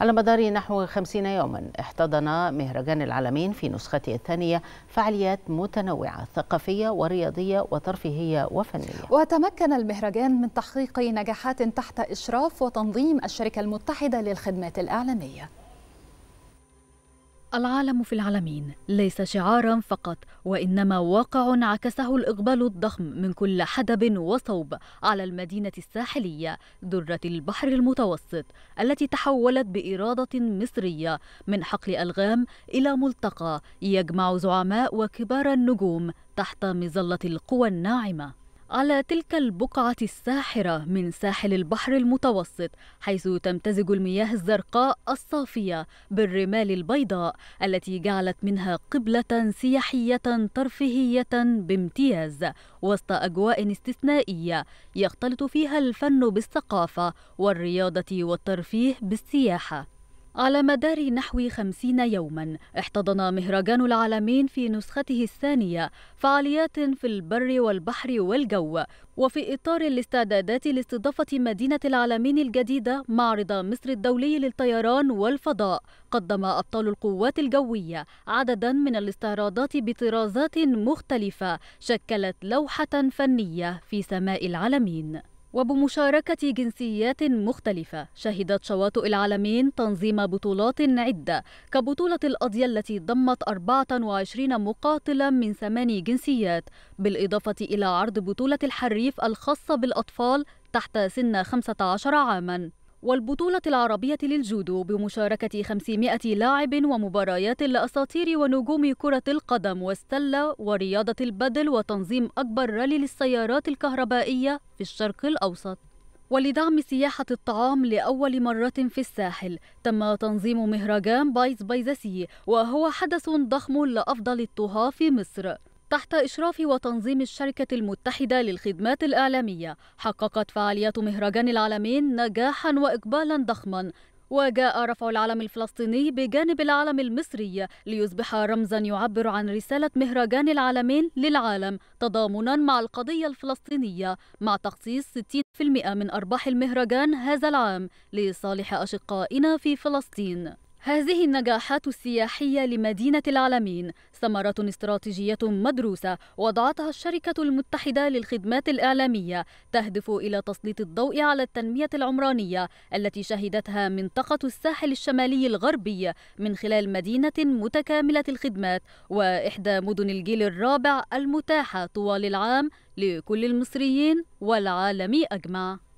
على مدار نحو خمسين يوما احتضن مهرجان العالمين في نسخته الثانية فعاليات متنوعة ثقافية ورياضية وترفيهية وفنية وتمكن المهرجان من تحقيق نجاحات تحت إشراف وتنظيم الشركة المتحدة للخدمات الإعلامية العالم في العالمين ليس شعارا فقط وانما واقع عكسه الاقبال الضخم من كل حدب وصوب على المدينه الساحليه دره البحر المتوسط التي تحولت باراده مصريه من حقل الغام الى ملتقى يجمع زعماء وكبار النجوم تحت مظله القوى الناعمه على تلك البقعة الساحرة من ساحل البحر المتوسط حيث تمتزج المياه الزرقاء الصافية بالرمال البيضاء التي جعلت منها قبلة سياحية ترفيهية بامتياز وسط أجواء استثنائية يختلط فيها الفن بالثقافة والرياضة والترفيه بالسياحة على مدار نحو خمسين يوما احتضن مهرجان العالمين في نسخته الثانية فعاليات في البر والبحر والجو وفي إطار الاستعدادات لاستضافة مدينة العالمين الجديدة معرض مصر الدولي للطيران والفضاء قدم أبطال القوات الجوية عددا من الاستعراضات بطرازات مختلفة شكلت لوحة فنية في سماء العالمين وبمشاركة جنسيات مختلفة شهدت شواطئ العالمين تنظيم بطولات عدة كبطولة الأضية التي ضمت 24 مقاتلة من ثماني جنسيات بالإضافة إلى عرض بطولة الحريف الخاصة بالأطفال تحت سن 15 عاماً والبطولة العربية للجودو بمشاركة 500 لاعب ومباريات لأساطير ونجوم كرة القدم والسلة ورياضة البدل وتنظيم أكبر رالي للسيارات الكهربائية في الشرق الأوسط ولدعم سياحة الطعام لأول مرة في الساحل تم تنظيم مهرجان بايز بايزسي وهو حدث ضخم لأفضل الطهاة في مصر تحت إشراف وتنظيم الشركة المتحدة للخدمات الإعلامية حققت فعاليات مهرجان العالمين نجاحا وإقبالا ضخما وجاء رفع العلم الفلسطيني بجانب العلم المصري ليصبح رمزا يعبر عن رسالة مهرجان العالمين للعالم تضامنا مع القضية الفلسطينية مع تخصيص 60% من أرباح المهرجان هذا العام لصالح أشقائنا في فلسطين هذه النجاحات السياحية لمدينة العالمين ثمرة استراتيجية مدروسة وضعتها الشركة المتحدة للخدمات الإعلامية تهدف إلى تسليط الضوء على التنمية العمرانية التي شهدتها منطقة الساحل الشمالي الغربي من خلال مدينة متكاملة الخدمات وإحدى مدن الجيل الرابع المتاحة طوال العام لكل المصريين والعالم أجمع